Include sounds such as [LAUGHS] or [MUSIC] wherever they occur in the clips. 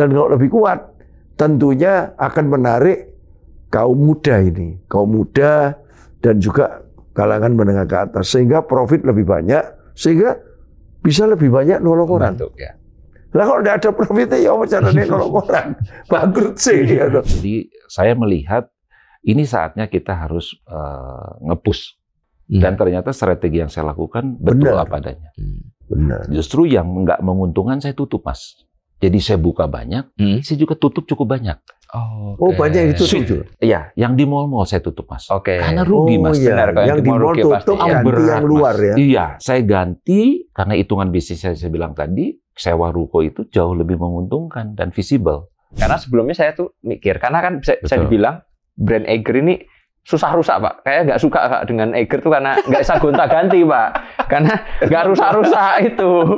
Dan kalau lebih kuat, tentunya akan menarik kaum muda ini. Kaum muda dan juga kalangan menengah ke atas. Sehingga profit lebih banyak, sehingga bisa lebih banyak nolong orang. Bantuk, ya. Lah kalau tidak ada profitnya ya apa caranya [LAUGHS] nolong orang? Bangkrut sih. Iya, gitu. Jadi saya melihat ini saatnya kita harus uh, eh, ngepus. Hmm. Dan ternyata strategi yang saya lakukan betul Benar. apa adanya. Hmm. Benar. Justru yang nggak menguntungkan saya tutup, Mas. Jadi saya buka banyak, hmm. saya juga tutup cukup banyak. Oh, okay. oh banyak yang ditutup juga. Iya, yang di mall-mall saya tutup mas. Okay. Karena rugi oh, mas. Oh, iya. Benar, yang, yang di mall tutup pasti. ganti berat, yang luar mas. ya. Iya, saya ganti karena hitungan bisnis saya, saya bilang tadi sewa ruko itu jauh lebih menguntungkan dan visible. Karena sebelumnya saya tuh mikir karena kan saya saya dibilang brand Eiger ini susah rusak pak kayak nggak suka pak dengan Eiger tuh karena nggak bisa gonta ganti pak karena nggak rusak rusak itu [LAUGHS]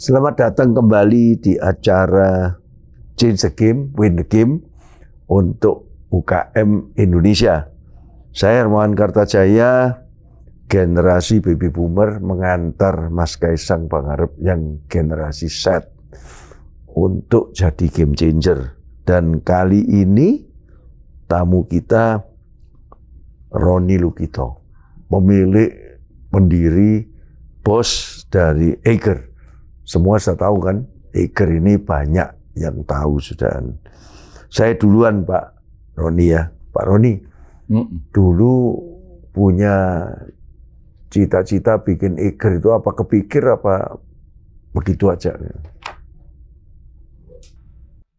Selamat datang kembali di acara Change the Game, Win the Game untuk UKM Indonesia. Saya Hermawan Kartajaya, generasi baby boomer mengantar Mas Kaisang Pangarep yang generasi Z untuk jadi game changer. Dan kali ini tamu kita Roni Lukito, pemilik, pendiri, bos dari Eger semua saya tahu kan, Eger ini banyak yang tahu sudah. Saya duluan Pak Roni ya, Pak Roni. Mm. Dulu punya cita-cita bikin Eger itu apa kepikir apa begitu aja.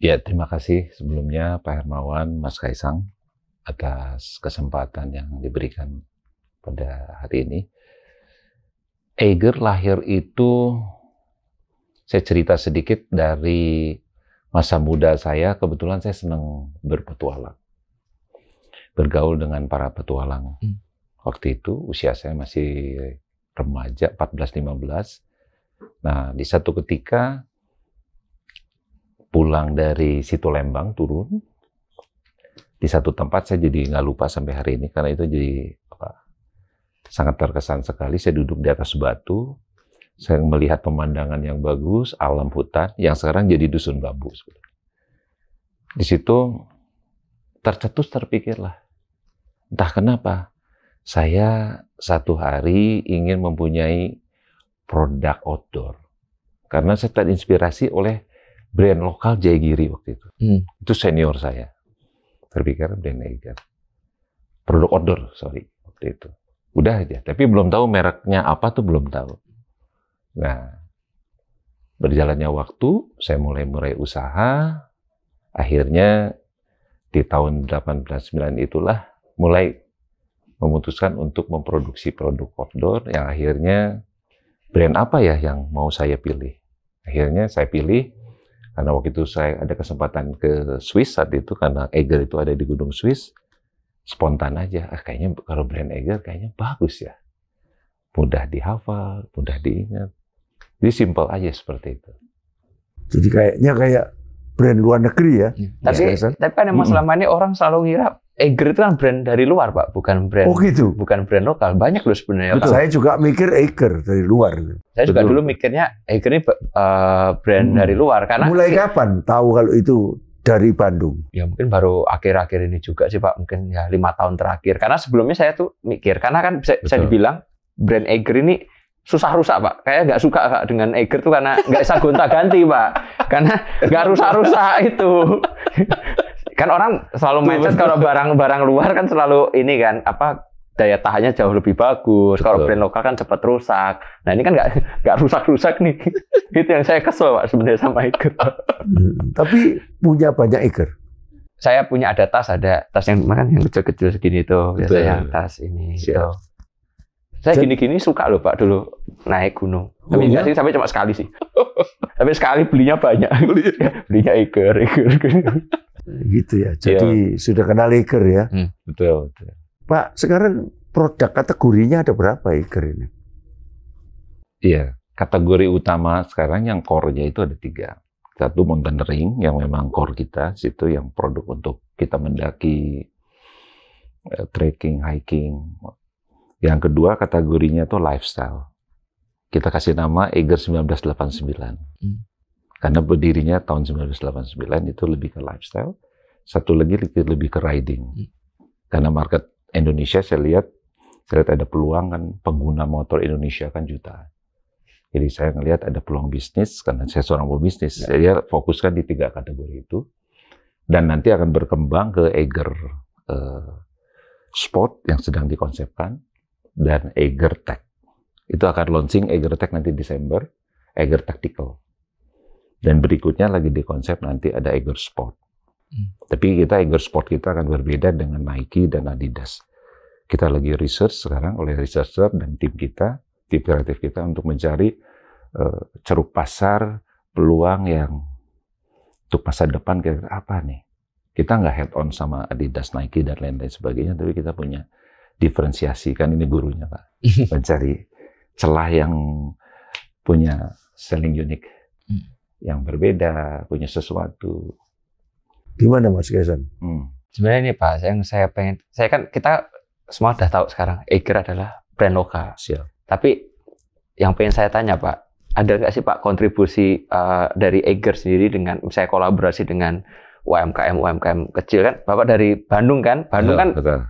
Ya, terima kasih sebelumnya Pak Hermawan, Mas Kaisang atas kesempatan yang diberikan pada hari ini. Eger lahir itu saya cerita sedikit dari masa muda saya, kebetulan saya senang berpetualang. Bergaul dengan para petualang. Hmm. Waktu itu usia saya masih remaja, 14-15. Nah, di satu ketika pulang dari situ Lembang turun di satu tempat saya jadi nggak lupa sampai hari ini karena itu jadi apa, sangat terkesan sekali. Saya duduk di atas batu, saya melihat pemandangan yang bagus, alam hutan yang sekarang jadi dusun bambu. Di situ tercetus terpikirlah. Entah kenapa, saya satu hari ingin mempunyai produk outdoor. Karena saya terinspirasi oleh brand lokal Jaygiri waktu itu. Hmm. Itu senior saya. Terpikir brand Jaygiri. Produk outdoor, sorry, waktu itu. Udah aja, tapi belum tahu mereknya apa tuh belum tahu. Nah, berjalannya waktu, saya mulai-mulai usaha. Akhirnya di tahun 1899 itulah mulai memutuskan untuk memproduksi produk outdoor yang akhirnya brand apa ya yang mau saya pilih. Akhirnya saya pilih karena waktu itu saya ada kesempatan ke Swiss saat itu karena Eiger itu ada di Gunung Swiss spontan aja ah, kayaknya kalau brand Eiger kayaknya bagus ya mudah dihafal mudah diingat jadi simple aja seperti itu. Jadi kayaknya kayak brand luar negeri ya. Iya. Iya, tapi, ya, tapi kan emang selama ini orang selalu ngira Eger itu kan brand dari luar pak, bukan brand. Oh gitu. Bukan brand lokal, banyak loh sebenarnya. Betul. Saya juga mikir Eiger dari luar. Saya Betul. juga dulu mikirnya Eger ini uh, brand hmm. dari luar karena. Mulai kapan tahu kalau itu dari Bandung? Ya mungkin baru akhir-akhir ini juga sih Pak, mungkin ya lima tahun terakhir. Karena sebelumnya saya tuh mikir, karena kan bisa, bisa dibilang brand Eiger ini susah rusak pak kayak nggak suka pak dengan Eger tuh karena nggak bisa gonta ganti pak karena nggak rusak rusak itu kan orang selalu mindset kalau barang-barang luar kan selalu ini kan apa daya tahannya jauh lebih bagus kalau brand lokal kan cepat rusak nah ini kan nggak nggak rusak rusak nih [LAUGHS] itu yang saya kesel pak sebenarnya sama Eger hmm. tapi punya banyak Eger saya punya ada tas ada tas yang makan yang kecil-kecil segini tuh biasanya tas ini Siap. Itu. Saya gini-gini suka loh Pak dulu naik gunung. Tapi oh, enggak iya? sih sampai cuma sekali sih. [LAUGHS] Tapi sekali belinya banyak. [LAUGHS] belinya eker, eker, Gitu ya. Iya. Jadi yeah. sudah kenal eker ya. Hmm, betul, betul. Pak, sekarang produk kategorinya ada berapa eker ini? Iya, kategori utama sekarang yang core-nya itu ada tiga. Satu mountaineering yang memang core kita, situ yang produk untuk kita mendaki, eh, trekking, hiking, yang kedua kategorinya itu lifestyle. Kita kasih nama Eger 1989. Hmm. Karena berdirinya tahun 1989 itu lebih ke lifestyle. Satu lagi lebih ke riding. Hmm. Karena market Indonesia saya lihat saya lihat ada peluang kan pengguna motor Indonesia kan juta, Jadi saya ngelihat ada peluang bisnis karena saya seorang pebisnis. Ya. Saya fokuskan di tiga kategori itu dan nanti akan berkembang ke Eger eh, Sport yang sedang dikonsepkan dan Egertech. Itu akan launching Egertech nanti Desember, Eger Tactical. Dan berikutnya lagi di konsep nanti ada Eger Sport. Hmm. Tapi kita Eger Sport kita akan berbeda dengan Nike dan Adidas. Kita lagi research sekarang oleh researcher dan tim kita, tim kreatif kita untuk mencari uh, ceruk pasar, peluang yang untuk masa depan kira-kira apa nih? Kita nggak head on sama Adidas, Nike dan lain-lain sebagainya, tapi kita punya diferensiasi kan ini gurunya pak [LAUGHS] mencari celah yang punya selling unik hmm. yang berbeda punya sesuatu gimana mas Kesan? Hmm. sebenarnya ini pak yang saya pengen saya kan kita semua sudah tahu sekarang Eger adalah brand lokal Siap. tapi yang pengen saya tanya pak ada nggak sih pak kontribusi uh, dari Eger sendiri dengan saya kolaborasi dengan UMKM UMKM kecil kan bapak dari Bandung kan Bandung ya, kan betul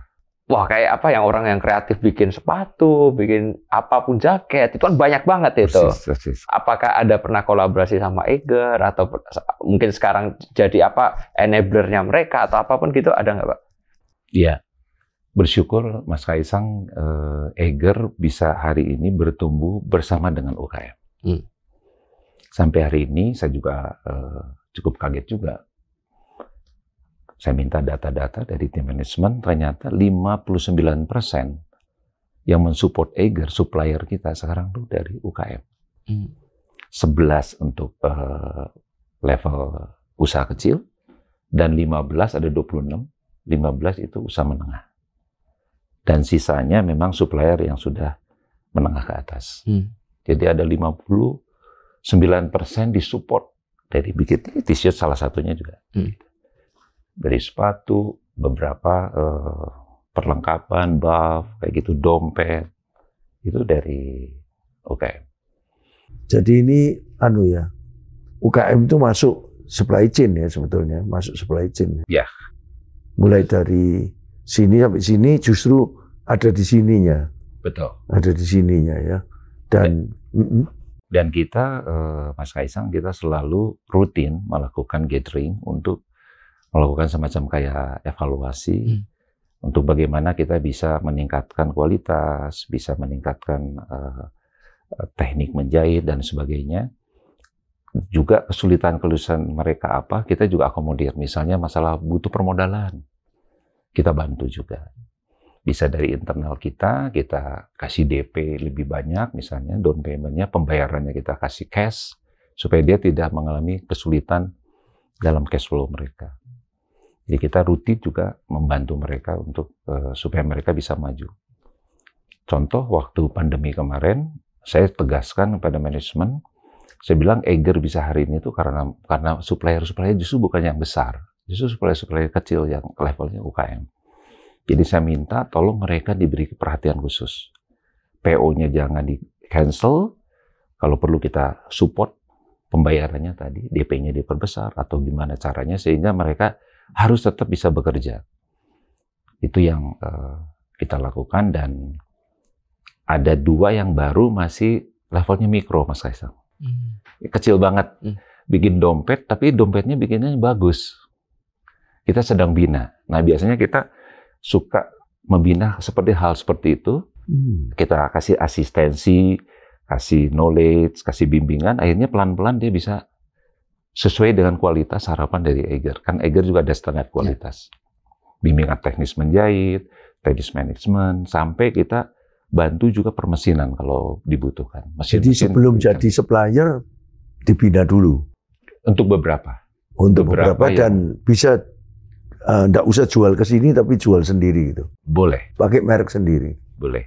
wah kayak apa yang orang yang kreatif bikin sepatu, bikin apapun jaket, itu kan banyak banget itu. Persis, persis. Apakah ada pernah kolaborasi sama Eger atau mungkin sekarang jadi apa enablernya mereka atau apapun gitu ada nggak Pak? Iya. Bersyukur Mas Kaisang Eger eh, bisa hari ini bertumbuh bersama dengan UKM. Hmm. Sampai hari ini saya juga eh, cukup kaget juga saya minta data-data dari tim manajemen, ternyata 59 persen yang mensupport Eiger, supplier kita sekarang tuh dari UKM. 11 hmm. untuk uh, level usaha kecil, dan 15 ada 26, 15 itu usaha menengah. Dan sisanya memang supplier yang sudah menengah ke atas. Hmm. Jadi ada 59% disupport dari begitu. t-shirt salah satunya juga. Hmm dari sepatu, beberapa eh, perlengkapan, buff, kayak gitu, dompet, itu dari UKM. Jadi ini anu ya, UKM itu masuk supply chain ya sebetulnya, masuk supply chain. Ya. ya. Mulai dari sini sampai sini justru ada di sininya. Betul. Ada di sininya ya. Dan dan, mm -mm. dan kita eh, Mas Kaisang kita selalu rutin melakukan gathering untuk melakukan semacam kayak evaluasi hmm. untuk bagaimana kita bisa meningkatkan kualitas, bisa meningkatkan uh, teknik menjahit dan sebagainya. Juga kesulitan kelulusan mereka apa, kita juga akomodir. Misalnya masalah butuh permodalan, kita bantu juga. Bisa dari internal kita, kita kasih DP lebih banyak misalnya, down payment-nya, pembayarannya kita kasih cash, supaya dia tidak mengalami kesulitan dalam cash flow mereka. Jadi kita rutin juga membantu mereka untuk uh, supaya mereka bisa maju. Contoh waktu pandemi kemarin, saya tegaskan kepada manajemen, saya bilang Eger bisa hari ini itu karena karena supplier-supplier justru bukan yang besar, justru supplier-supplier kecil yang levelnya UKM. Jadi saya minta tolong mereka diberi perhatian khusus. PO-nya jangan di cancel, kalau perlu kita support pembayarannya tadi, DP-nya diperbesar atau gimana caranya sehingga mereka harus tetap bisa bekerja. Itu yang uh, kita lakukan dan ada dua yang baru masih levelnya mikro, Mas Kaisang. Hmm. Kecil banget, hmm. bikin dompet, tapi dompetnya bikinnya bagus. Kita sedang bina. Nah biasanya kita suka membina seperti hal seperti itu. Hmm. Kita kasih asistensi, kasih knowledge, kasih bimbingan, akhirnya pelan-pelan dia bisa sesuai dengan kualitas harapan dari Eger. Kan Eger juga ada standar ya. kualitas. Ya. Bimbingan teknis menjahit, teknis manajemen, sampai kita bantu juga permesinan kalau dibutuhkan. Mesin, jadi sebelum dibutuhkan. jadi supplier dipindah dulu. Untuk beberapa. Untuk beberapa, beberapa dan bisa tidak eh, uh, usah jual ke sini tapi jual sendiri gitu. Boleh. Pakai merek sendiri. Boleh.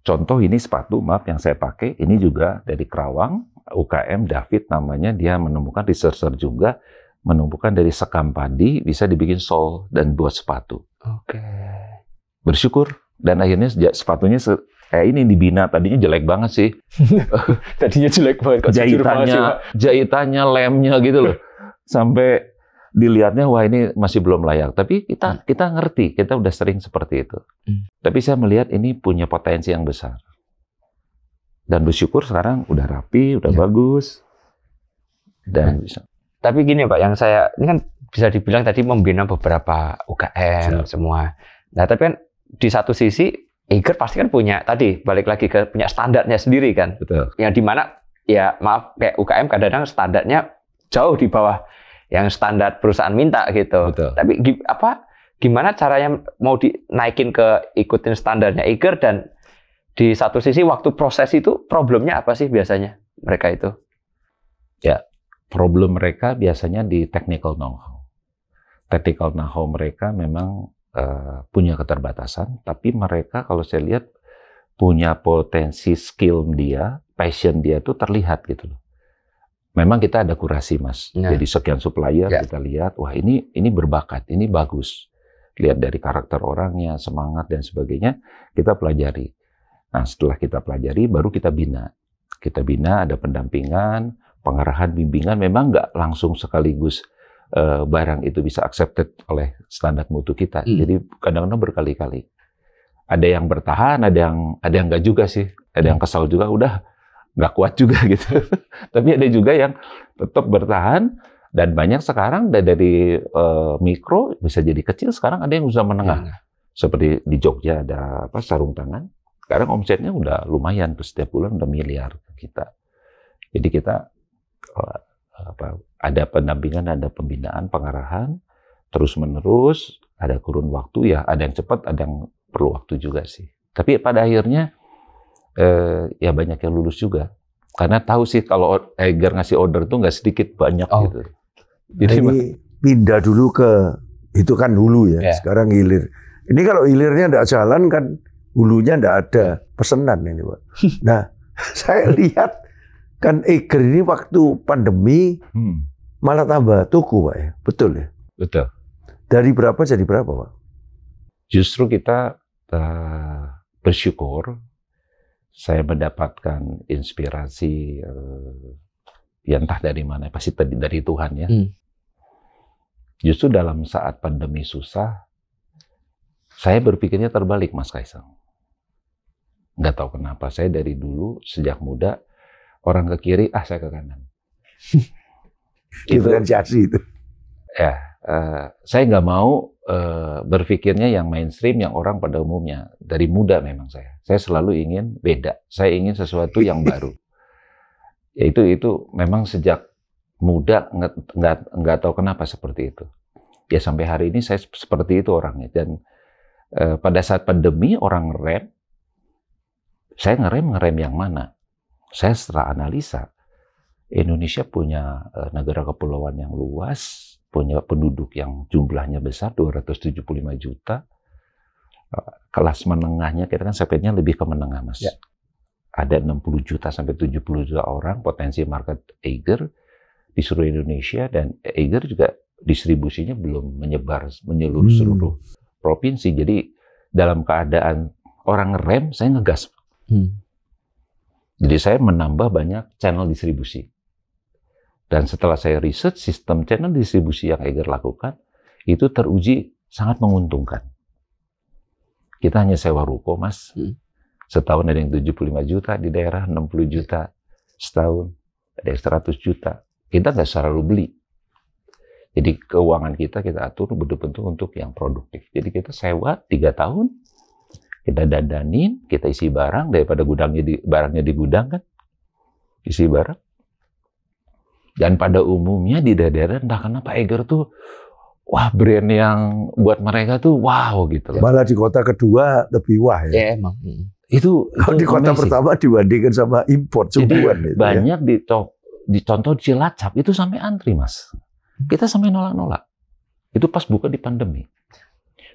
Contoh ini sepatu maaf yang saya pakai ini juga dari Kerawang UKM David namanya dia menemukan researcher juga menemukan dari sekam padi bisa dibikin sol dan buat sepatu. Oke. Okay. Bersyukur dan akhirnya sepatunya se kayak ini dibina tadinya jelek banget sih. [LAUGHS] tadinya jelek banget. Kok jahitannya, jahitannya, lemnya gitu loh. Sampai dilihatnya wah ini masih belum layak. Tapi kita hmm. kita ngerti, kita udah sering seperti itu. Hmm. Tapi saya melihat ini punya potensi yang besar dan bersyukur sekarang udah rapi, udah ya. bagus dan ya. bisa. Tapi gini Pak, yang saya ini kan bisa dibilang tadi membina beberapa UKM ya. semua. Nah, tapi kan di satu sisi Eager pasti kan punya tadi balik lagi ke punya standarnya sendiri kan. Betul. Yang dimana ya maaf kayak UKM kadang-kadang standarnya jauh di bawah yang standar perusahaan minta gitu. Betul. Tapi apa gimana caranya mau dinaikin ke ikutin standarnya Eager dan di satu sisi waktu proses itu problemnya apa sih biasanya mereka itu? Ya, problem mereka biasanya di technical know-how. Technical know-how mereka memang uh, punya keterbatasan, tapi mereka kalau saya lihat punya potensi skill dia, passion dia itu terlihat gitu loh. Memang kita ada kurasi mas, nah. jadi sekian supplier ya. kita lihat, wah ini ini berbakat, ini bagus. Lihat dari karakter orangnya, semangat dan sebagainya, kita pelajari Nah, setelah kita pelajari, baru kita bina. Kita bina, ada pendampingan, pengarahan, bimbingan. Memang nggak langsung sekaligus uh, barang itu bisa accepted oleh standar mutu kita. Hmm. Jadi kadang-kadang berkali-kali. Ada yang bertahan, ada yang ada yang nggak juga sih. Ada yang kesal juga, udah nggak kuat juga [LAUGHS] gitu. Tapi ada juga yang tetap bertahan dan banyak sekarang dari uh, mikro bisa jadi kecil. Sekarang ada yang usaha menengah. Hmm. Seperti di Jogja ada apa sarung tangan sekarang omsetnya udah lumayan tuh setiap bulan udah miliar kita. Jadi kita eh, apa, ada pendampingan, ada pembinaan, pengarahan terus menerus. Ada kurun waktu ya, ada yang cepat, ada yang perlu waktu juga sih. Tapi pada akhirnya eh, ya banyak yang lulus juga karena tahu sih kalau Eger ngasih order tuh nggak sedikit banyak oh. gitu. Jadi, ini pindah dulu ke itu kan dulu ya. ya. Sekarang hilir. Ini kalau hilirnya tidak jalan kan hulunya tidak ada pesanan ini pak. [LAUGHS] Nah [LAUGHS] saya lihat kan Eger ini waktu pandemi hmm. malah tambah toko pak ya, betul ya? Betul. Dari berapa jadi berapa pak? Justru kita eh, bersyukur saya mendapatkan inspirasi eh, ya entah dari mana pasti dari Tuhan ya. Hmm. Justru dalam saat pandemi susah, saya berpikirnya terbalik Mas Kaisang Nggak tahu kenapa saya dari dulu sejak muda orang ke kiri ah saya ke kanan. [LAUGHS] itu Diferensiasi kan itu. Ya, uh, saya nggak mau uh, berpikirnya yang mainstream, yang orang pada umumnya. Dari muda memang saya. Saya selalu ingin beda. Saya ingin sesuatu yang [LAUGHS] baru. Yaitu itu memang sejak muda nggak nggak tahu kenapa seperti itu. Ya sampai hari ini saya seperti itu orangnya dan uh, pada saat pandemi orang rap saya ngerem ngerem yang mana? Saya setelah analisa, Indonesia punya eh, negara kepulauan yang luas, punya penduduk yang jumlahnya besar 275 juta. Eh, kelas menengahnya kita kan sepertinya lebih ke menengah, Mas. Ya. Ada 60 juta sampai 70 juta orang potensi market Eiger di seluruh Indonesia dan Eiger juga distribusinya belum menyebar menyeluruh hmm. seluruh provinsi. Jadi dalam keadaan orang rem, saya ngegas. Hmm. Jadi saya menambah banyak channel distribusi. Dan setelah saya riset, sistem channel distribusi yang Eger lakukan itu teruji sangat menguntungkan. Kita hanya sewa ruko, Mas. Hmm. Setahun ada yang 75 juta di daerah, 60 juta setahun, ada yang 100 juta. Kita nggak selalu beli. Jadi keuangan kita kita atur betul-betul untuk yang produktif. Jadi kita sewa tiga tahun, kita dandanin, kita isi barang daripada gudangnya di, barangnya di gudang kan. Isi barang. Dan pada umumnya di daerah entah kenapa Eger tuh wah brand yang buat mereka tuh wow gitu loh. Malah di kota kedua lebih wah ya. Ya emang. Hmm. Itu, itu di kota amazing. pertama dibandingkan sama import sumbuan. Jadi, ya. banyak ya. di, di contoh Cilacap itu sampai antri mas. Kita sampai nolak-nolak. Itu pas buka di pandemi.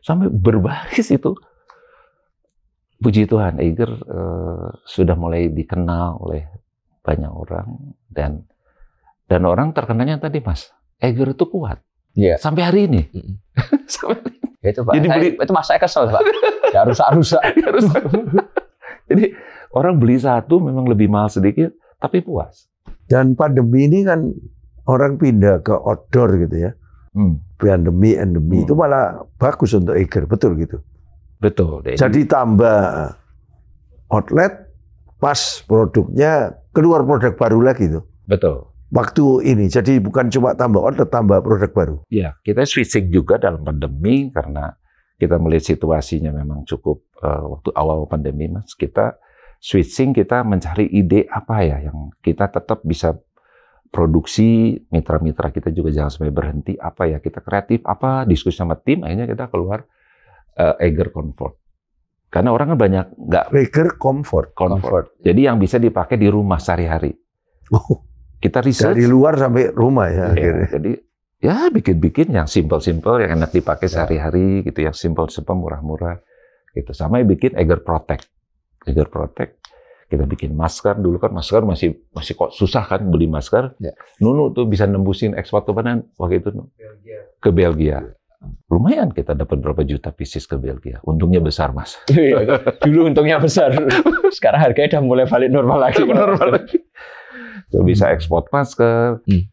Sampai berbaris itu puji Tuhan Eiger uh, sudah mulai dikenal oleh banyak orang dan dan orang terkenalnya tadi Mas Eiger itu kuat yeah. sampai hari ini [LAUGHS] sampai hari ini. itu ya, pak jadi saya, beli itu mas saya kesel pak [LAUGHS] ya, [LAUGHS] ya rusak rusak ya, rusak jadi orang beli satu memang lebih mahal sedikit tapi puas dan pandemi ini kan orang pindah ke outdoor gitu ya hmm. pandemi endemi hmm. itu malah bagus untuk Eiger betul gitu Betul. Jadi, jadi tambah outlet, pas produknya keluar produk baru lagi tuh. Betul. Waktu ini, jadi bukan cuma tambah outlet, tambah produk baru. Ya, kita switching juga dalam pandemi karena kita melihat situasinya memang cukup uh, waktu awal pandemi, mas. Kita switching, kita mencari ide apa ya yang kita tetap bisa produksi mitra-mitra kita juga jangan sampai berhenti apa ya kita kreatif apa diskusi sama tim akhirnya kita keluar uh, eh, Eiger Comfort. Karena orang kan banyak nggak. Eiger Comfort. Comfort. Comfort. Jadi yang bisa dipakai di rumah sehari-hari. Oh. Kita riset. Dari luar sampai rumah ya, ya Jadi ya bikin-bikin yang simple-simple yang enak dipakai ya. sehari-hari gitu, yang simple simpel murah-murah gitu. Sama yang bikin Eiger Protect. Eiger Protect kita bikin masker dulu kan masker masih masih kok susah kan beli masker. Ya. Nunu tuh bisa nembusin ekspor mana? waktu itu ke Belgia. Ke Belgia iya lumayan kita dapat berapa juta pieces ke Belgia. Untungnya besar, Mas. [LAUGHS] Iya, iya. Dulu untungnya besar. [LAUGHS] Sekarang harganya udah mulai balik normal lagi. Normal lagi. So, hmm. bisa ekspor masker, hmm.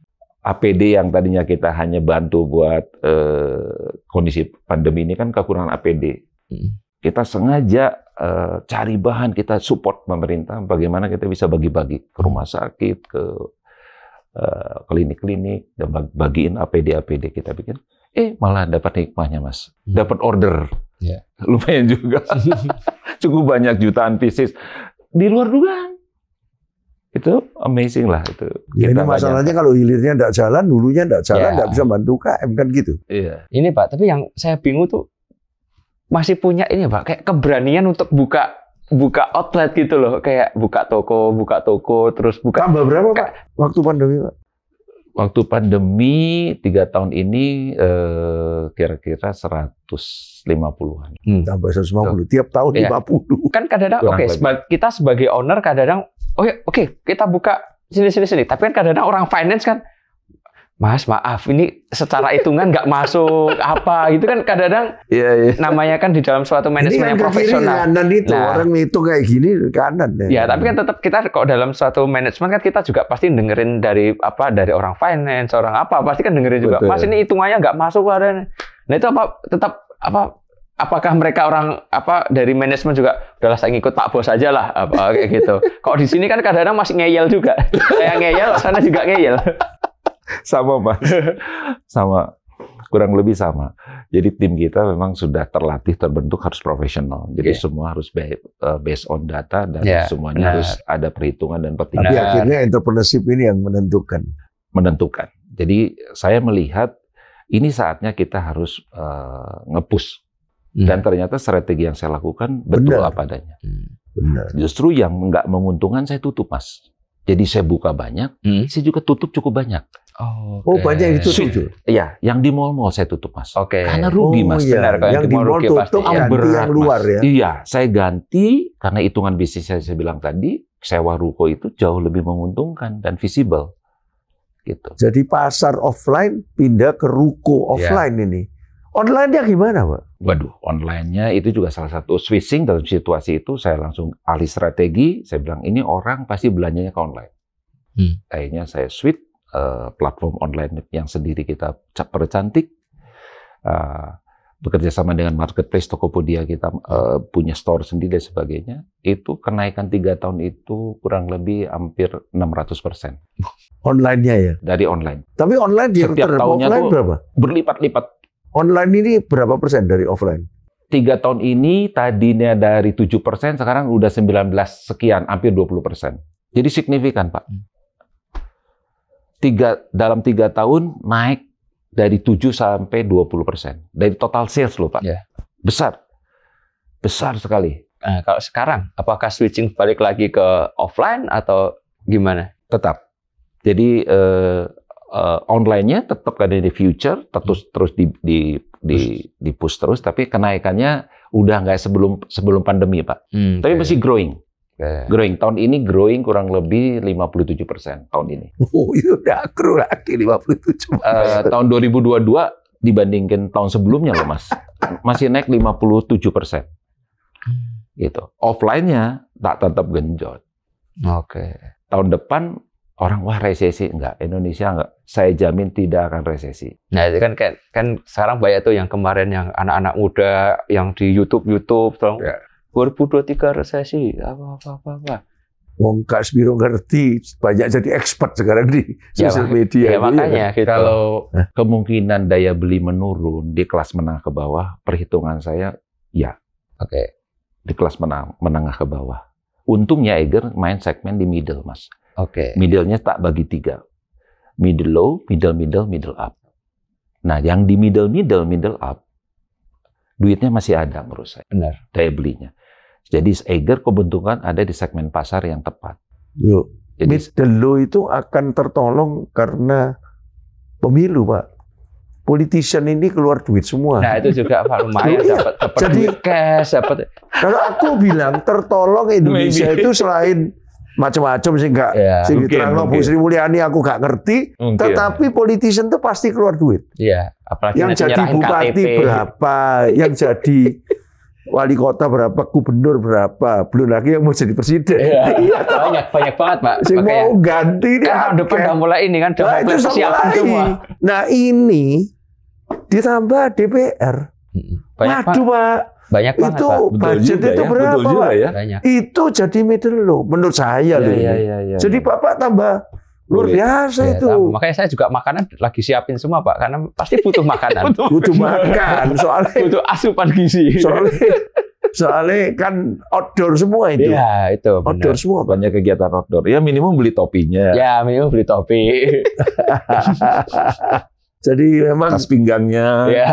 APD yang tadinya kita hanya bantu buat eh, kondisi pandemi ini kan kekurangan APD. Hmm. Kita sengaja eh, cari bahan, kita support pemerintah bagaimana kita bisa bagi-bagi ke hmm. rumah sakit, ke eh, klinik-klinik, eh, dan bagiin APD-APD kita bikin eh malah dapat hikmahnya mas, hmm. dapat order, yeah. [LAUGHS] lumayan juga, [LAUGHS] cukup banyak jutaan pieces di luar dugaan. Itu amazing lah itu. Ya, ini masalahnya banyak. kalau hilirnya tidak jalan, dulunya tidak jalan, tidak ya. yeah. bisa bantu KM kan gitu. Iya. Ini Pak, tapi yang saya bingung tuh masih punya ini Pak, kayak keberanian untuk buka buka outlet gitu loh, kayak buka toko, buka toko, terus buka. Tambah berapa Pak? Waktu pandemi Pak? waktu pandemi tiga tahun ini eh, kira-kira 150-an. Hmm. seratus lima puluh. tiap tahun ya. puluh. Kan kadang-kadang oke okay, kita sebagai owner kadang-kadang oh iya, Oke, ya oke okay, kita buka sini sini sini tapi kan kadang-kadang orang finance kan Mas, maaf, ini secara hitungan nggak masuk apa gitu kan kadang-kadang iya, iya. namanya kan di dalam suatu manajemen yang profesional. Kanan itu nah, orang itu kayak gini kanan ya. Ya, tapi kan tetap kita kok dalam suatu manajemen kan kita juga pasti dengerin dari apa dari orang finance, orang apa pasti kan dengerin juga. Betul. Mas ini hitungannya nggak masuk ada. Nah itu apa tetap apa apakah mereka orang apa dari manajemen juga udahlah saya ngikut Pak Bos aja lah apa kayak gitu. Kok di sini kan kadang-kadang masih ngeyel juga. Saya ngeyel, sana juga ngeyel sama mas, sama kurang lebih sama. Jadi tim kita memang sudah terlatih terbentuk harus profesional. Jadi yeah. semua harus eh, based on data dan yeah, semuanya benar. harus ada perhitungan dan pertimbangan. Tapi akhirnya entrepreneurship ini yang menentukan. Menentukan. Jadi saya melihat ini saatnya kita harus uh, eh, ngepus hmm. Iya. dan ternyata strategi yang saya lakukan betul Benar. apa adanya. Hmm. Benar. Justru yang nggak menguntungkan saya tutup mas. Jadi saya buka banyak, hmm. saya juga tutup cukup banyak. Oh, okay. oh banyak yang ditutup. Iya, yang di mall-mall saya tutup mas. Oke. Okay. Karena rugi oh, mas. Iya. Benar, yang di mall tutup pasti. yang luar mas. ya. Iya, saya ganti karena hitungan bisnis saya, saya bilang tadi sewa ruko itu jauh lebih menguntungkan dan visible. Gitu. Jadi pasar offline pindah ke ruko iya. offline yeah. ini. Online-nya gimana, Pak? Waduh, online-nya itu juga salah satu switching dalam situasi itu saya langsung alih strategi, saya bilang ini orang pasti belanjanya ke online. Hmm. Akhirnya saya switch Eh, platform online yang sendiri kita percantik. Uh, bekerja sama dengan marketplace Tokopedia kita eh, punya store sendiri dan sebagainya itu kenaikan tiga tahun itu kurang lebih hampir 600 persen online-nya ya dari online tapi online yang setiap tahunnya offline berapa berlipat-lipat online ini berapa persen dari offline tiga tahun ini tadinya dari tujuh persen sekarang udah 19 sekian hampir 20 persen jadi signifikan pak hmm tiga, dalam tiga tahun naik dari 7 sampai 20 persen. Dari total sales loh Pak. Ya. Besar. Besar sekali. Nah, kalau sekarang, apakah switching balik lagi ke offline atau gimana? Tetap. Jadi uh, uh, online-nya tetap ada di future, terus hmm. terus di, di, di, di push terus, tapi kenaikannya udah nggak sebelum sebelum pandemi Pak. Hmm, tapi okay. masih growing. Okay. Growing tahun ini growing kurang lebih 57 persen tahun ini. Oh itu iya, udah kru lagi 57. Uh, eh, tahun 2022 dibandingkan tahun sebelumnya loh mas, masih naik 57 persen. Gitu. Offline-nya tak tetap genjot. Oke. Okay. Tahun depan orang wah resesi enggak Indonesia enggak saya jamin tidak akan resesi. Nah itu kan kan, kan sekarang banyak tuh yang kemarin yang anak-anak muda yang di YouTube YouTube tolong. yeah. 2023 resesi apa apa apa, apa. Wong Kak Spiro ngerti banyak jadi expert sekarang di ya, sosial media. Ya, ya. makanya ya, kalau kemungkinan daya beli menurun di kelas menengah ke bawah, perhitungan saya ya. Oke. Okay. Di kelas menang, menengah ke bawah. Untungnya Eger main segmen di middle, Mas. Oke. Okay. Middlenya tak bagi tiga. Middle low, middle middle, middle up. Nah, yang di middle middle, middle up, duitnya masih ada menurut saya. Benar. Daya belinya. Jadi Eger kebentukan ada di segmen pasar yang tepat. Yuk. Jadi, Mid itu akan tertolong karena pemilu, Pak. Politician ini keluar duit semua. Nah itu juga Pak [LAUGHS] lumayan iya. dapat dapat Jadi, cash, dapat. Kalau aku bilang tertolong Indonesia itu selain macam-macam sih nggak ya, sih terang Bu Sri Mulyani aku nggak ngerti mungkin. tetapi politician tuh pasti keluar duit Iya, apalagi yang jadi bupati KTP. berapa yang jadi [LAUGHS] wali kota berapa, gubernur berapa, belum lagi yang mau jadi presiden. Iya, [LAUGHS] iya banyak banyak banget pak. Si mau ganti ini kan tahun depan udah mulai ini kan, udah nah, itu persiapan semua. Nah ini ditambah DPR, banyak madu pak. Banyak banget, itu pak. budget itu ya, berapa pak? Ya. Itu jadi middle low menurut saya ya, loh. Ya, ya, ya, jadi ya. bapak tambah Luar biasa ya, itu. Tahu. Makanya saya juga makanan lagi siapin semua Pak, karena pasti butuh makanan. [LAUGHS] butuh, makan, [LAUGHS] soalnya butuh asupan gizi. Soalnya [LAUGHS] soalnya kan outdoor semua itu. Iya, itu benar. Outdoor semua banyak kegiatan outdoor. Ya minimum beli topinya. Ya, ya minimum beli topi. Jadi memang tas pinggangnya. Iya.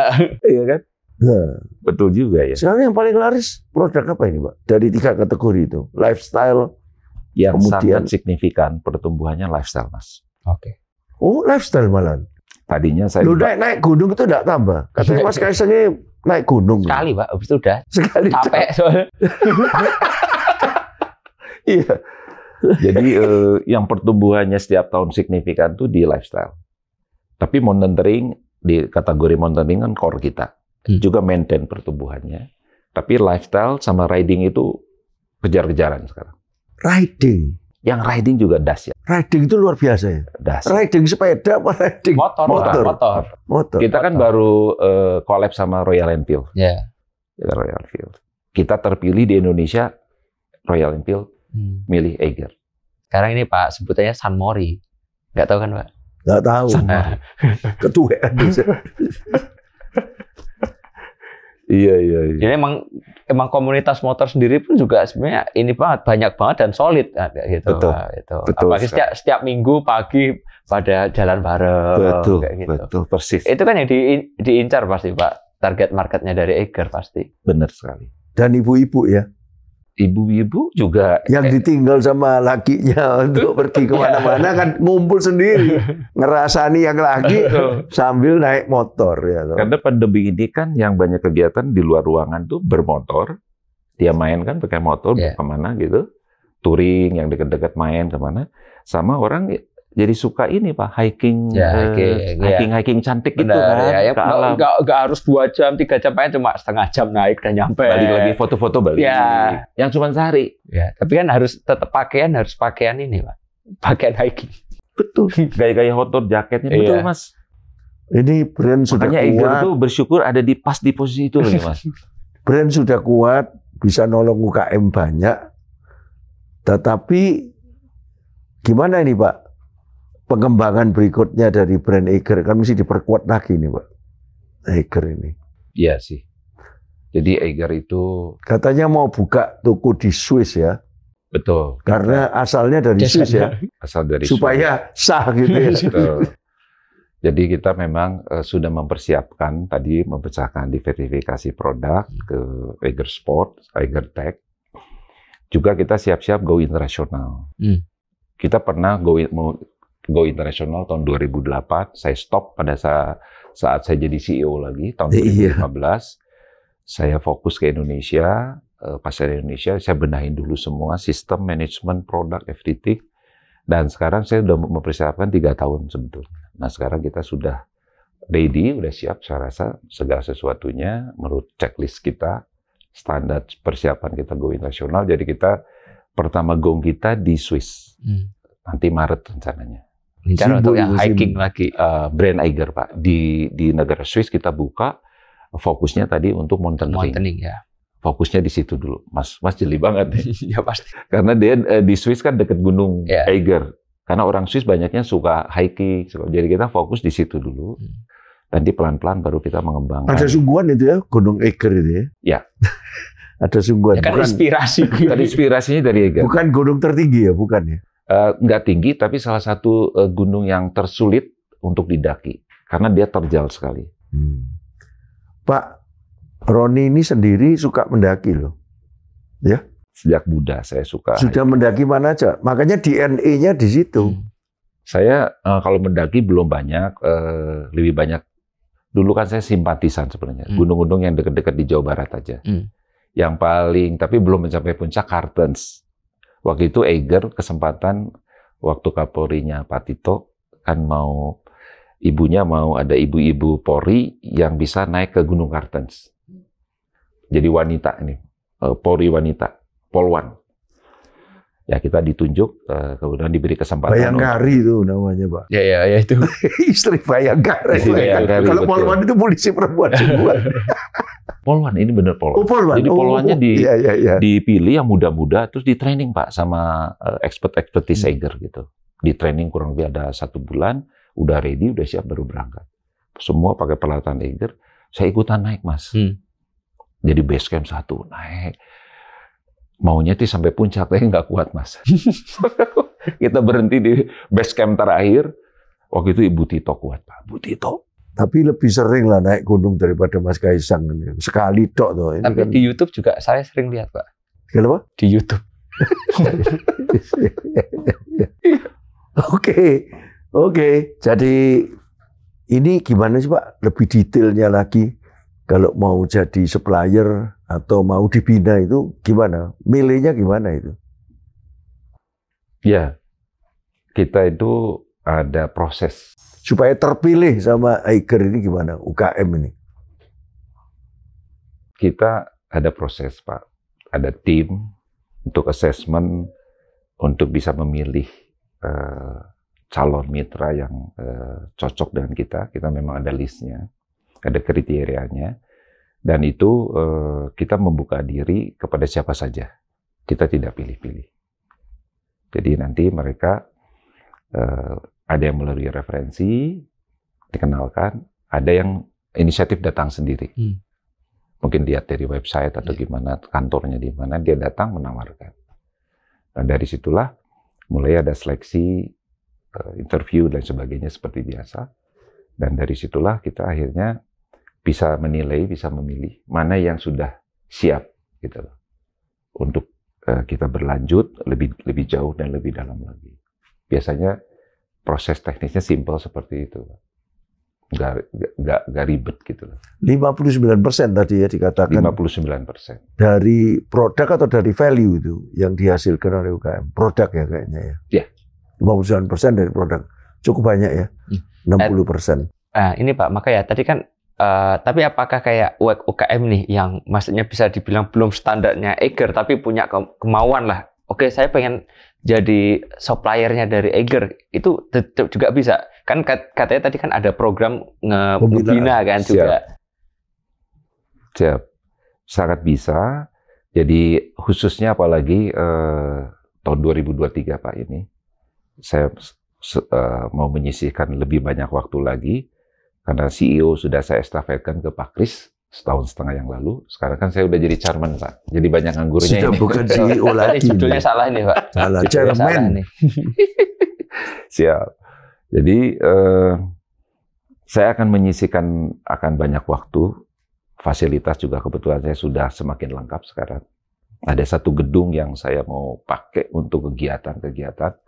Iya kan? Nah. betul juga ya. Sekarang yang paling laris produk apa ini, Pak? Dari tiga kategori itu, lifestyle, yang Kemudian, sangat signifikan pertumbuhannya lifestyle, Mas. Oke. Okay. Oh, lifestyle malah. Tadinya saya Lu naik, naik gunung itu tidak tambah. Katanya Mas Kaisang ini naik gunung. Sekali, Pak. Habis itu udah. Sekali. Capek [LAUGHS] soalnya. iya. Jadi eh, yang pertumbuhannya setiap tahun signifikan tuh di lifestyle. Tapi monitoring di kategori monitoring kan core kita. Hmm. Juga maintain pertumbuhannya. Tapi lifestyle sama riding itu kejar-kejaran sekarang riding. Yang riding juga dahsyat. Riding itu luar biasa ya. Dasyat. Riding sepeda apa riding motor? Motor. Motor. motor. Kita motor. kan baru uh, collab sama Royal Enfield. Ya. Yeah. Royal Enfield. Kita terpilih di Indonesia Royal Enfield hmm. milih Eiger. Sekarang ini Pak sebutannya San Mori. Gak tahu kan Pak? Gak tahu. Ketua. [LAUGHS] Iya iya. iya. Jadi emang emang komunitas motor sendiri pun juga sebenarnya ini banget banyak banget dan solid ah, gitu. Betul. Ah, gitu. betul Apalagi setiap setiap minggu pagi pada jalan bareng. Betul. Kayak gitu. Betul persis. Itu kan yang di, diincar pasti pak target marketnya dari Eger pasti. Benar sekali. Dan ibu-ibu ya ibu-ibu juga yang eh, ditinggal sama lakinya [LAUGHS] untuk pergi iya. kemana-mana kan ngumpul sendiri [LAUGHS] ngerasani yang lagi sambil naik motor ya loh. karena pandemi ini kan yang banyak kegiatan di luar ruangan tuh bermotor dia main kan pakai motor yeah. kemana gitu touring yang dekat-dekat main kemana sama orang jadi suka ini pak hiking ya, hiking, eh, hiking, ya. hiking cantik gitu Benar, gitu kan ya, ya, ke alam. Gak, gak harus dua jam tiga jam aja cuma setengah jam naik dan nyampe balik lagi foto-foto balik ya. yang cuma sehari ya tapi kan harus tetap pakaian harus pakaian ini pak pakaian hiking betul gaya-gaya hot jaketnya betul betul iya. mas ini brand sudah kuat. itu bersyukur ada di pas di posisi itu loh ya, mas. [LAUGHS] brand sudah kuat, bisa nolong UKM banyak. Tetapi gimana ini Pak? pengembangan berikutnya dari brand Eiger kan mesti diperkuat lagi nih Pak. Eiger ini. Iya sih. Jadi Eiger itu katanya mau buka toko di Swiss ya. Betul. Karena asalnya dari Jasanya. Swiss ya. ya. Asal dari supaya Swiss. sah gitu ya. Betul. Jadi kita memang uh, sudah mempersiapkan tadi mempersiapkan diversifikasi produk ke Eiger Sport, Eiger Tech. Juga kita siap-siap go internasional. Hmm. Kita pernah go mau go internasional tahun 2008. Saya stop pada saat saat saya jadi CEO lagi tahun 2015. Iya. Saya fokus ke Indonesia, eh, pasar Indonesia. Saya benahin dulu semua sistem manajemen produk FDT. Dan sekarang saya sudah mempersiapkan tiga tahun sebetulnya. Nah sekarang kita sudah ready, sudah siap. Saya rasa segala sesuatunya menurut checklist kita, standar persiapan kita go internasional. Jadi kita pertama gong kita di Swiss. Hmm. Nanti Maret rencananya bicara kan untuk yang hiking lagi. Uh, Brand Eiger Pak di di negara Swiss kita buka fokusnya tadi untuk mountaineering. Mountaineering ya. Fokusnya di situ dulu, Mas. Mas jeli banget ya. [LAUGHS] Iya, ya pasti. Karena dia eh, di Swiss kan deket Gunung yeah. Eiger. Karena orang Swiss banyaknya suka hiking, jadi kita fokus di situ dulu. Nanti hmm. pelan-pelan baru kita mengembangkan. Ada sungguhan itu ya, Gunung Eiger itu ya? Ya. [LAUGHS] ada sungguhan. Ya kan bukan, inspirasi. Kan inspirasinya dari Eiger. Bukan gunung tertinggi ya, bukan ya? Eh, nggak tinggi, tapi salah satu uh, gunung yang tersulit untuk didaki karena dia terjal sekali. Hmm. Pak Roni ini sendiri suka mendaki loh, ya? Sejak muda saya suka. Sudah ya. mendaki mana aja? Makanya DNA-nya di situ. Hmm. Saya uh, kalau mendaki belum banyak, uh, lebih banyak. Dulu kan saya simpatisan sebenarnya, hmm. gunung-gunung yang dekat-dekat di Jawa Barat aja. Hmm. Yang paling, tapi belum mencapai puncak Kartens Waktu itu Eiger kesempatan waktu Kapolrinya Pak Tito kan mau ibunya mau ada ibu-ibu Polri yang bisa naik ke Gunung Kartens. Jadi wanita ini, eh, Polri wanita, Polwan ya kita ditunjuk eh, kemudian diberi kesempatan Bayangkari itu namanya Pak ya ya, ya itu [LAUGHS] istri Bayangkari, istri Bayangkari kalau betul. Polwan itu polisi perempuan semua [LAUGHS] Polwan ini benar Polwan oh, Polwan jadi Polwannya oh, di, ya, ya, ya. dipilih yang muda-muda terus di training Pak sama eh, expert expertise hmm. gitu di training kurang lebih ada satu bulan udah ready udah siap baru berangkat semua pakai peralatan Seger saya ikutan naik Mas hmm. jadi base camp satu naik maunya sih sampai puncak tapi nggak kuat mas [LAUGHS] kita berhenti di base camp terakhir waktu itu ibu Tito kuat pak ibu Tito tapi lebih sering lah naik gunung daripada Mas Kaisang sekali dok tuh tapi kan... di YouTube juga saya sering lihat pak kenapa di YouTube [LAUGHS] oke okay. oke okay. jadi ini gimana sih pak lebih detailnya lagi kalau mau jadi supplier atau mau dibina itu gimana? Milihnya gimana itu? Ya, kita itu ada proses. Supaya terpilih sama Aiger ini gimana? UKM ini. Kita ada proses, Pak. Ada tim untuk assessment, untuk bisa memilih uh, calon mitra yang uh, cocok dengan kita. Kita memang ada listnya ada kriterianya dan itu eh, kita membuka diri kepada siapa saja kita tidak pilih-pilih jadi nanti mereka eh, ada yang melalui referensi dikenalkan ada yang inisiatif datang sendiri hmm. mungkin lihat dari website atau iya. gimana kantornya di mana dia datang menawarkan nah dari situlah mulai ada seleksi eh, interview dan sebagainya seperti biasa dan dari situlah kita akhirnya bisa menilai, bisa memilih mana yang sudah siap gitu loh. Untuk uh, kita berlanjut lebih lebih jauh dan lebih dalam lagi. Biasanya proses teknisnya simpel seperti itu. Gak, ribet gitu loh. 59 persen tadi ya dikatakan. 59 persen. Dari produk atau dari value itu yang dihasilkan oleh UKM? Produk ya kayaknya ya? Iya. 59 persen dari produk. Cukup banyak ya? 60 hmm. persen. Uh, ini Pak, maka ya tadi kan Eh, tapi apakah kayak UKM nih yang maksudnya bisa dibilang belum standarnya Eger tapi punya ke kemauan lah. Oke, okay, saya pengen jadi suppliernya dari Eger itu tetap juga bisa. Kan kat katanya tadi kan ada program nge kan Siap. juga. Siap. Sangat bisa. Jadi khususnya apalagi uh, tahun 2023 Pak ini saya uh, mau menyisihkan lebih banyak waktu lagi karena CEO sudah saya estafetkan ke Pak Kris setahun setengah yang lalu. Sekarang kan saya udah jadi chairman, Pak. Jadi banyak anggurnya Sudah ini. bukan [LAUGHS] CEO lagi. Judulnya salah ini, Pak. Salah, chairman. Salah [LAUGHS] Siap. Jadi eh, saya akan menyisikan akan banyak waktu. Fasilitas juga kebetulan saya sudah semakin lengkap sekarang. Ada satu gedung yang saya mau pakai untuk kegiatan-kegiatan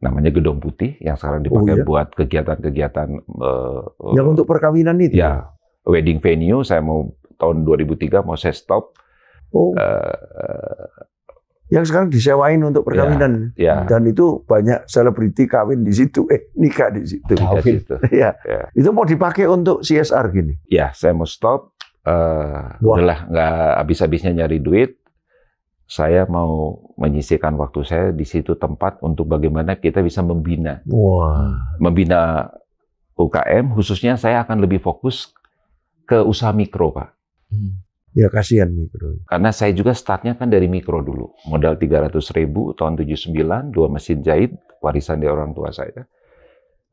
namanya gedung putih yang sekarang oh, dipakai oh, iya? buat kegiatan-kegiatan uh, yang untuk perkawinan itu. Ya, wedding venue saya mau tahun 2003 mau saya stop. Oh. Uh, yang sekarang disewain untuk perkawinan. Ya, ya. Dan itu banyak selebriti kawin di situ, eh nikah di situ. Kawin. [LAUGHS] Ya. ya. Itu mau dipakai untuk CSR gini. Ya, saya mau stop. Uh, udahlah nggak habis-habisnya nyari duit saya mau menyisihkan waktu saya di situ tempat untuk bagaimana kita bisa membina, wow. membina UKM khususnya saya akan lebih fokus ke usaha mikro pak. Hmm. Ya kasihan mikro. Karena saya juga startnya kan dari mikro dulu, modal 300 ribu tahun 79, dua mesin jahit warisan dari orang tua saya.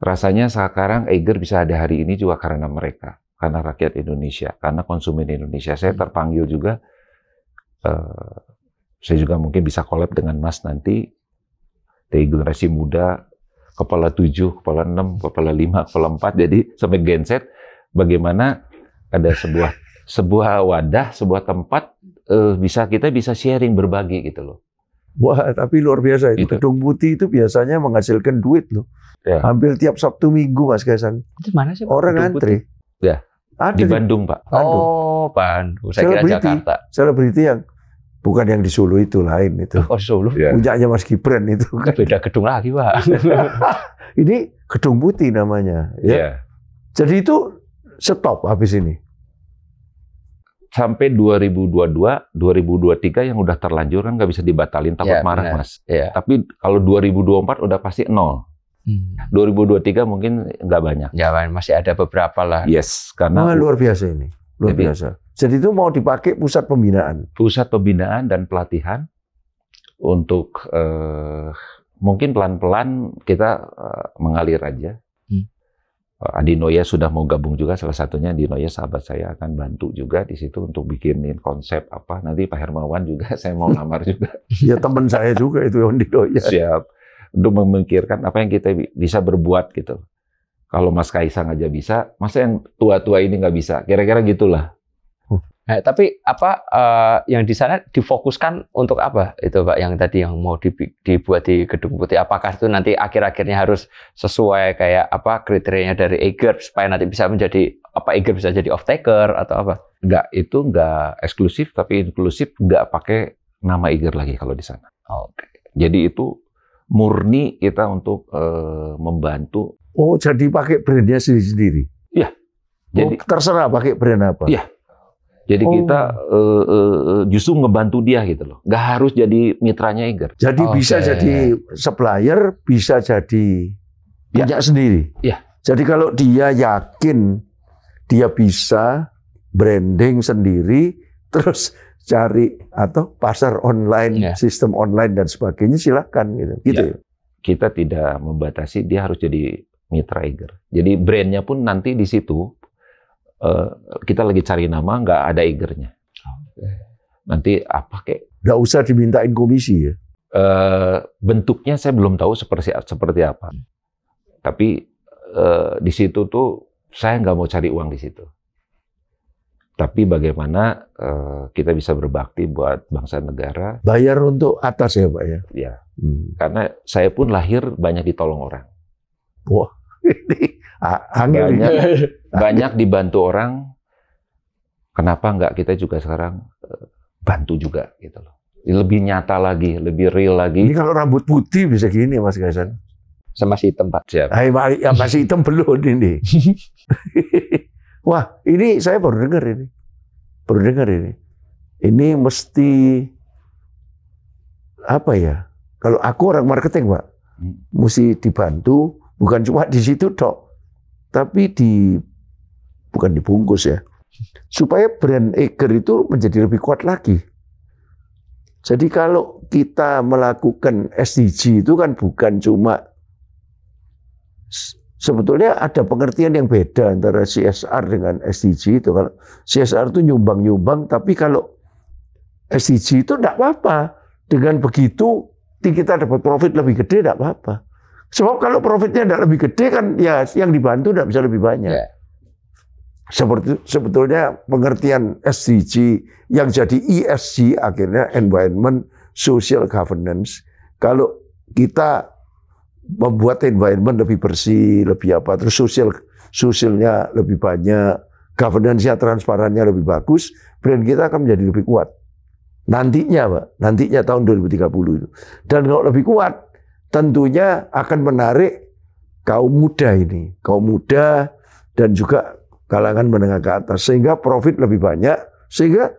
Rasanya sekarang Eiger bisa ada hari ini juga karena mereka, karena rakyat Indonesia, karena konsumen Indonesia. Saya hmm. terpanggil juga. Uh, saya juga mungkin bisa collab dengan Mas nanti dari generasi muda, kepala tujuh, kepala enam, kepala lima, kepala empat, jadi sampai genset bagaimana ada sebuah [LAUGHS] sebuah wadah, sebuah tempat eh, bisa kita bisa sharing berbagi gitu loh. Wah, tapi luar biasa itu. Gitu. Gedung putih itu biasanya menghasilkan duit loh. Ya. Hampir tiap Sabtu Minggu Mas Kaisang. Itu mana sih Pak? Orang Gedung antri. Putih. Ya. Ada di Bandung, Pak. Bandung. Oh, Bandung. Saya selebriti, kira Jakarta. Selebriti yang Bukan yang di Solo itu lain itu. Oh Solo. Yeah. Punyanya Mas Gibran itu [LAUGHS] kan. Beda gedung lagi pak. [LAUGHS] ini gedung putih namanya. Ya. Yeah. Jadi itu stop habis ini. Sampai 2022, 2023 yang udah terlanjur kan nggak bisa dibatalin takut yeah, marah yeah. mas. Yeah. Tapi kalau 2024 udah pasti nol. Hmm. 2023 mungkin nggak banyak. Ya, masih ada beberapa lah. Yes, karena oh, luar biasa ini, luar Jadi, biasa. Jadi itu mau dipakai pusat pembinaan. Pusat pembinaan dan pelatihan untuk eh, mungkin pelan-pelan kita eh, mengalir aja. Hmm. Eh, Adi Noya sudah mau gabung juga salah satunya di Noya sahabat saya akan bantu juga di situ untuk bikinin konsep apa nanti Pak Hermawan juga [LAUGHS] saya mau lamar juga. ya teman saya juga itu Adi Noya. Siap untuk memikirkan apa yang kita bisa berbuat gitu. Kalau Mas Kaisang aja bisa, masa yang tua-tua ini nggak bisa? Kira-kira gitulah. Nah, tapi apa uh, yang di sana difokuskan untuk apa itu Pak yang tadi yang mau dibuat di Gedung Putih? Apakah itu nanti akhir-akhirnya harus sesuai kayak apa kriterianya dari Eger supaya nanti bisa menjadi apa Eger bisa jadi off taker atau apa? Enggak, itu enggak eksklusif tapi inklusif enggak pakai nama Eger lagi kalau di sana. Oke. Okay. Jadi itu murni kita untuk uh, membantu. Oh, jadi pakai brandnya sendiri-sendiri. Iya. Oh, jadi oh, terserah pakai brand apa. Iya jadi oh. kita uh, uh, justru ngebantu dia gitu loh. Gak harus jadi mitranya Eger. Jadi okay. bisa jadi supplier, bisa jadi ya. punya sendiri. Ya. Jadi kalau dia yakin dia bisa branding sendiri, terus cari atau pasar online, ya. sistem online dan sebagainya silakan gitu. gitu ya. ya? Kita tidak membatasi dia harus jadi mitra Eger. Jadi brandnya pun nanti di situ Eh, kita lagi cari nama nggak ada igernya. Nanti apa kayak? Nggak usah dimintain komisi ya. Eh, bentuknya saya belum tahu seperti seperti apa. Tapi eh, di situ tuh saya nggak mau cari uang di situ. Tapi bagaimana kita bisa berbakti buat bangsa negara? Bayar untuk atas ya, pak ya. Ya, hmm. karena saya pun lahir banyak ditolong orang. Wah. [LAUGHS] Angel banyak, [LAUGHS] banyak dibantu orang. Kenapa enggak kita juga sekarang eh, bantu juga gitu loh. Lebih nyata lagi, lebih real lagi. Ini kalau rambut putih bisa gini Mas Gaisan. Sama si hitam Pak. Siap. Hai, ya, masih hitam belum ini. [LAUGHS] Wah, ini saya baru dengar ini. Baru dengar ini. Ini mesti apa ya? Kalau aku orang marketing, Pak, hmm. mesti dibantu bukan cuma di situ dok, tapi di bukan dibungkus ya, supaya brand Eger itu menjadi lebih kuat lagi. Jadi kalau kita melakukan SDG itu kan bukan cuma sebetulnya ada pengertian yang beda antara CSR dengan SDG itu. Kalau CSR itu nyumbang-nyumbang, tapi kalau SDG itu tidak apa-apa. Dengan begitu kita dapat profit lebih gede tidak apa-apa. Sebab kalau profitnya tidak lebih gede kan ya yang dibantu tidak bisa lebih banyak. Yeah. Seperti sebetulnya pengertian SDG yang jadi ESG akhirnya environment social governance. Kalau kita membuat environment lebih bersih, lebih apa, terus sosial sosialnya lebih banyak, governance-nya transparannya lebih bagus, brand kita akan menjadi lebih kuat. Nantinya, Pak, nantinya tahun 2030 itu. Dan kalau lebih kuat, tentunya akan menarik kaum muda ini, kaum muda dan juga kalangan menengah ke atas sehingga profit lebih banyak sehingga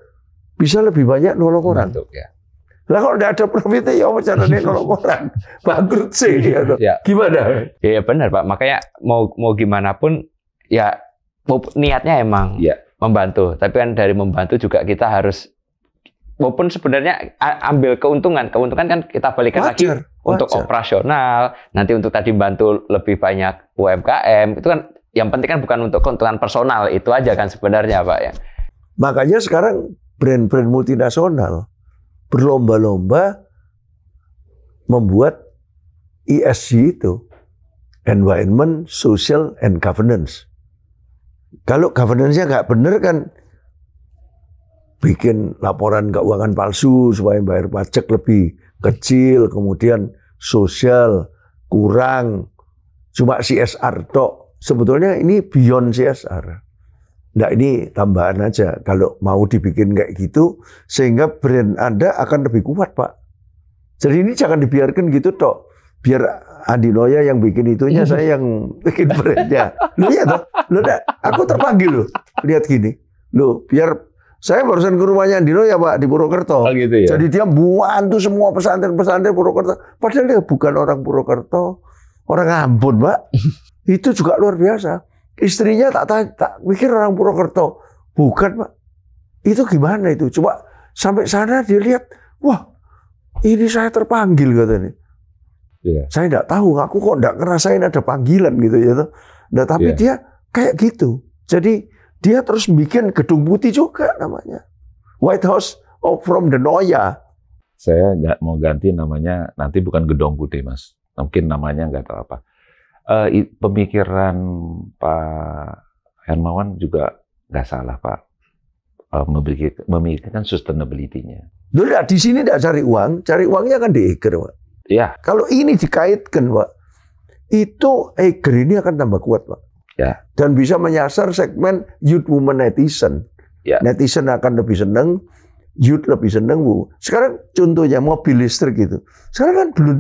bisa lebih banyak nolong orang. Bentuk, ya. Lah kalau tidak ada profitnya ya caranya kalau [LAUGHS] orang bangkrut sih iya, gitu. ya. Gimana? Iya benar Pak. Makanya mau mau gimana pun ya niatnya emang ya. membantu. Tapi kan dari membantu juga kita harus maupun sebenarnya ambil keuntungan. Keuntungan kan kita balikan Wajar. lagi Wajar. untuk operasional, nanti untuk tadi bantu lebih banyak UMKM. Itu kan yang penting kan bukan untuk keuntungan personal itu aja kan sebenarnya, Pak ya. Makanya sekarang brand-brand multinasional berlomba-lomba membuat ESG itu environment, social, and governance. Kalau governance-nya nggak benar kan bikin laporan keuangan palsu supaya bayar pajak lebih kecil, kemudian sosial kurang, cuma CSR tok. Sebetulnya ini beyond CSR. Nah ini tambahan aja kalau mau dibikin kayak gitu sehingga brand Anda akan lebih kuat Pak. Jadi ini jangan dibiarkan gitu tok. Biar Andi Noya yang bikin itunya, saya yang [LAUGHS] bikin brandnya. Lu ya toh, lu aku terpanggil lu. Lihat gini, lu biar saya barusan ke rumahnya Andino ya Pak di Purwokerto. Oh, gitu ya? Jadi dia bantu semua pesantren-pesantren Purwokerto. Padahal dia bukan orang Purwokerto, orang Ambon Pak. [LAUGHS] Itu juga luar biasa. Istrinya tak tak, tak mikir orang Purwokerto. Bukan Pak. Itu gimana itu? Coba sampai sana dia lihat, wah ini saya terpanggil katanya. Yeah. Saya tidak tahu, aku kok tidak ngerasain ada panggilan gitu ya. Gitu. Nah tapi yeah. dia kayak gitu. Jadi dia terus bikin gedung putih juga namanya. White House of from the Noya. Saya nggak mau ganti namanya, nanti bukan gedung putih mas. Mungkin namanya nggak tahu apa. Uh, pemikiran Pak Hermawan juga nggak salah Pak. Uh, memikirkan, sustainability-nya. Dulu di sini tidak cari uang, cari uangnya kan di Eger Pak. Ya. Kalau ini dikaitkan Pak, itu Eger eh, ini akan tambah kuat Pak ya dan bisa menyasar segmen youth woman netizen ya. netizen akan lebih seneng youth lebih seneng bu sekarang contohnya mobil listrik itu sekarang kan belum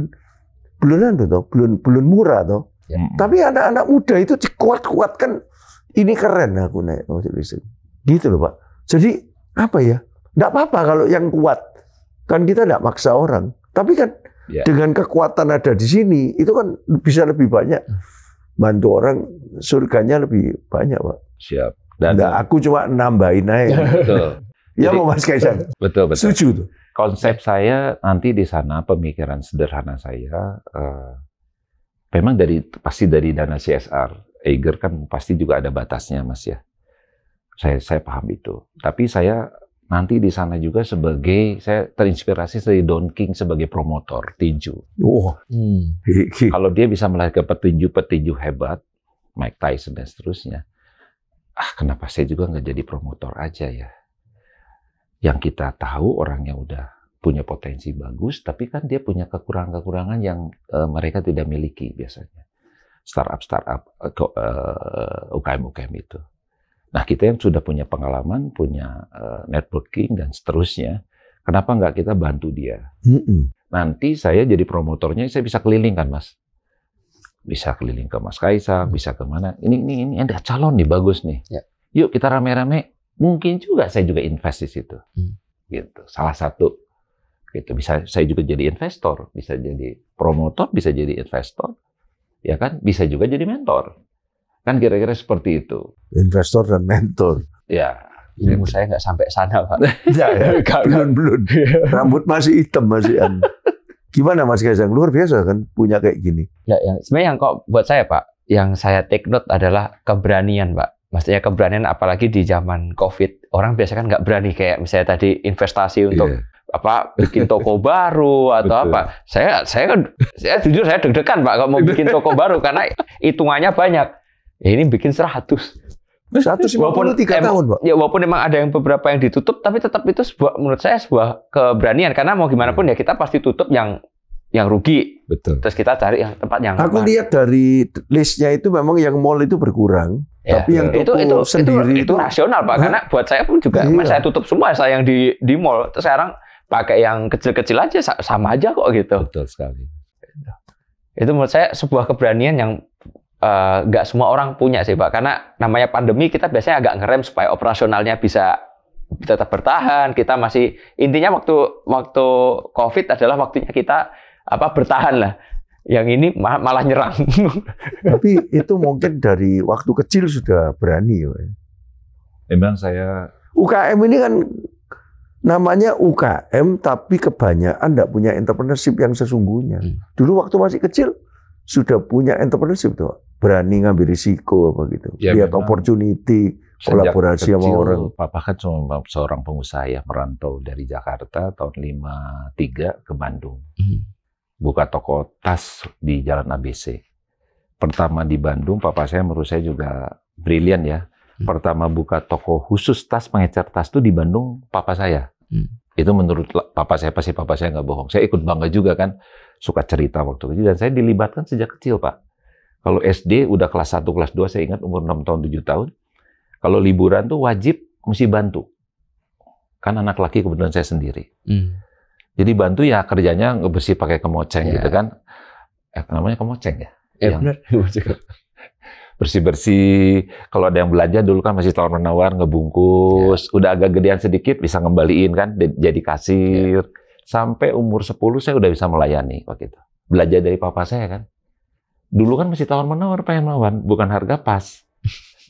belum anu toh belum belum murah toh ya. tapi anak-anak muda itu dikuat-kuatkan ini keren aku naik mobil listrik gitu loh pak jadi apa ya tidak apa-apa kalau yang kuat kan kita tidak maksa orang tapi kan ya. dengan kekuatan ada di sini itu kan bisa lebih banyak hmm bantu orang surganya lebih banyak pak siap dan nah, aku cuma nambahin aja ya, betul ya mau mas Kaisang betul betul setuju tuh konsep saya nanti di sana pemikiran sederhana saya uh, memang dari pasti dari dana CSR Eiger kan pasti juga ada batasnya mas ya saya saya paham itu tapi saya nanti di sana juga sebagai saya terinspirasi dari Don King sebagai promotor tinju. Oh. Hmm. Kalau dia bisa melahirkan petinju-petinju hebat, Mike Tyson dan seterusnya, ah kenapa saya juga nggak jadi promotor aja ya? Yang kita tahu orangnya udah punya potensi bagus, tapi kan dia punya kekurangan-kekurangan yang uh, mereka tidak miliki biasanya. Startup-startup eh, eh, UKM-UKM uh, UKM -UKM itu. Nah kita yang sudah punya pengalaman, punya uh, networking dan seterusnya, kenapa nggak kita bantu dia? Mm -mm. Nanti saya jadi promotornya, saya bisa keliling kan mas? Bisa keliling ke Mas Kaisang, mm. bisa kemana? Ini ini ini ada calon nih bagus nih. Yeah. Yuk kita rame-rame. Mungkin juga saya juga invest di situ. Mm. Gitu. Salah satu gitu bisa saya juga jadi investor, bisa jadi promotor, bisa jadi investor, ya kan? Bisa juga jadi mentor. Kan kira-kira seperti itu. Investor dan mentor. Ya, ilmu gitu. saya nggak sampai sana pak. ya, ya. belum belum. Rambut masih hitam masih. An. Gimana Mas Kaisang? Luar biasa kan punya kayak gini. Ya, yang sebenarnya yang kok buat saya pak, yang saya take note adalah keberanian pak. Maksudnya keberanian apalagi di zaman COVID. Orang biasa kan nggak berani kayak misalnya tadi investasi untuk yeah apa bikin toko baru atau Betul. apa. Saya saya kan, saya jujur saya deg-degan Pak kalau mau bikin toko baru karena hitungannya banyak. Ya ini bikin 100. 153 walaupun, tahun, Pak. Ya walaupun memang ada yang beberapa yang ditutup, tapi tetap itu sebuah menurut saya sebuah keberanian karena mau gimana pun ya kita pasti tutup yang yang rugi. Betul. Terus kita cari yang tempat yang Aku aman. lihat dari listnya itu memang yang mall itu berkurang, ya, tapi yang itu, itu, sendiri itu, itu, itu rasional, Pak. Karena buat saya pun juga iya. saya tutup semua saya yang di di mall. Terus sekarang pakai yang kecil-kecil aja sama aja kok gitu. Betul sekali. Itu menurut saya sebuah keberanian yang Eh, nggak uh, semua orang punya sih pak karena namanya pandemi kita biasanya agak ngerem supaya operasionalnya bisa tetap bertahan kita masih intinya waktu waktu covid adalah waktunya kita apa bertahan lah yang ini malah nyerang [LAUGHS] tapi itu mungkin dari waktu kecil sudah berani ya. memang saya UKM ini kan namanya UKM tapi kebanyakan tidak punya entrepreneurship yang sesungguhnya hmm. dulu waktu masih kecil sudah punya entrepreneurship tuh berani ngambil risiko apa gitu. Ya, Lihat opportunity kolaborasi kecil, sama orang. Papa kan cuma seorang pengusaha ya merantau dari Jakarta tahun 53 ke Bandung. Hmm. Buka toko tas di Jalan ABC. Pertama di Bandung, papa saya menurut saya juga brilian ya. Hmm. Pertama buka toko khusus tas pengecer tas tuh di Bandung papa saya. Hmm. Itu menurut papa saya pasti papa saya nggak bohong. Saya ikut bangga juga kan suka cerita waktu itu dan saya dilibatkan sejak kecil, Pak kalau SD udah kelas 1, kelas 2 saya ingat umur 6 tahun, 7 tahun. Kalau liburan tuh wajib mesti bantu. Kan anak laki kebetulan saya sendiri. Hmm. Jadi bantu ya kerjanya ngebersih pakai kemoceng yeah. gitu kan. Eh, namanya kemoceng ya? Eh, iya yang... benar. [LAUGHS] Bersih-bersih. Kalau ada yang belanja dulu kan masih tawar menawar, ngebungkus. Yeah. Udah agak gedean sedikit bisa ngembaliin kan jadi kasir. Yeah. Sampai umur 10 saya udah bisa melayani waktu itu. Belajar dari papa saya kan dulu kan masih tawar menawar pengen lawan bukan harga pas.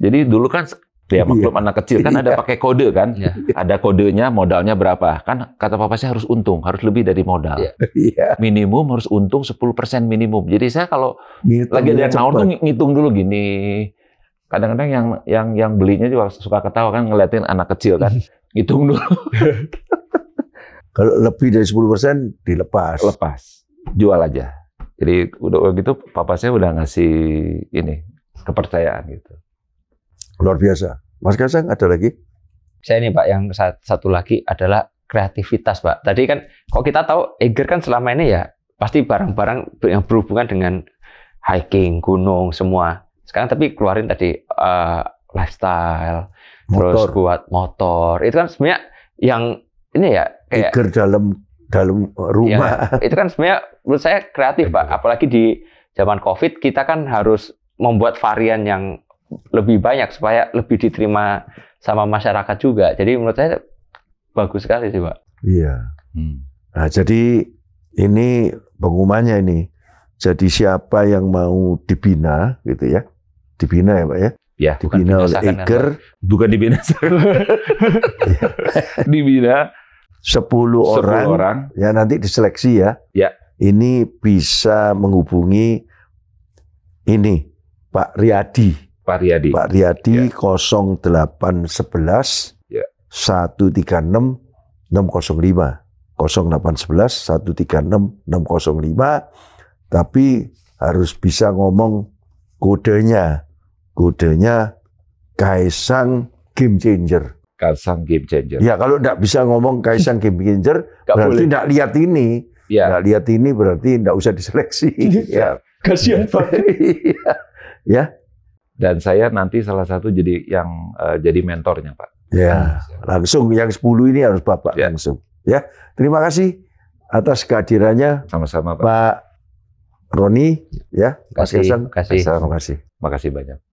Jadi dulu kan ya maklum iya. anak kecil kan iya. ada pakai kode kan, iya. ada kodenya modalnya berapa kan kata papa saya harus untung, harus lebih dari modal. Iya. iya. Minimum harus untung 10% minimum. Jadi saya kalau ngitung lagi ada tawar tuh ngitung dulu gini. Kadang-kadang yang yang yang belinya juga suka ketawa kan ngeliatin anak kecil kan, hitung [LAUGHS] dulu. [LAUGHS] kalau lebih dari 10% dilepas. Lepas. Jual aja jadi udah gitu papa saya udah ngasih ini kepercayaan gitu. Luar biasa. Mas Kasang ada lagi? Saya ini Pak yang satu lagi adalah kreativitas Pak. Tadi kan kok kita tahu Eger kan selama ini ya pasti barang-barang yang berhubungan dengan hiking, gunung semua. Sekarang tapi keluarin tadi uh, lifestyle, motor. terus buat motor. Itu kan sebenarnya yang ini ya kayak Eger dalam dalam rumah. Ya, itu kan sebenarnya menurut saya kreatif, Pak. Apalagi di zaman Covid kita kan harus membuat varian yang lebih banyak supaya lebih diterima sama masyarakat juga. Jadi menurut saya bagus sekali sih, Pak. Iya. Hmm. Nah, jadi ini pengumumannya ini. Jadi siapa yang mau dibina gitu ya? Dibina ya, Pak ya? Ya, dibina oleh ya, Eger. Bukan dibinasakan. [LAUGHS] [LAUGHS] Iya. dibina 10 orang, 10 orang ya nanti diseleksi ya. Ya. Ini bisa menghubungi ini Pak Riyadi. Pak Riyadi. Pak Riyadi ya. 0811 ya. 136 605. 0811 136 605 tapi harus bisa ngomong kodenya. Kodenya Kaisang Game Changer. Kaisang game changer. Ya kalau tidak bisa ngomong Kaisang game changer [LAUGHS] berarti tidak lihat ini. Ya. lihat ini berarti tidak usah diseleksi. [LAUGHS] Iya. ya. Kasihan Pak. [LAUGHS] Iya. ya. Dan saya nanti salah satu jadi yang uh, jadi mentornya Pak. Ya. Nah, langsung yang 10 ini harus Bapak ya. langsung. Ya. Terima kasih atas kehadirannya. Sama-sama Pak. Pak Roni ya. Terima kasih. Terima kasih. Terima kasih banyak.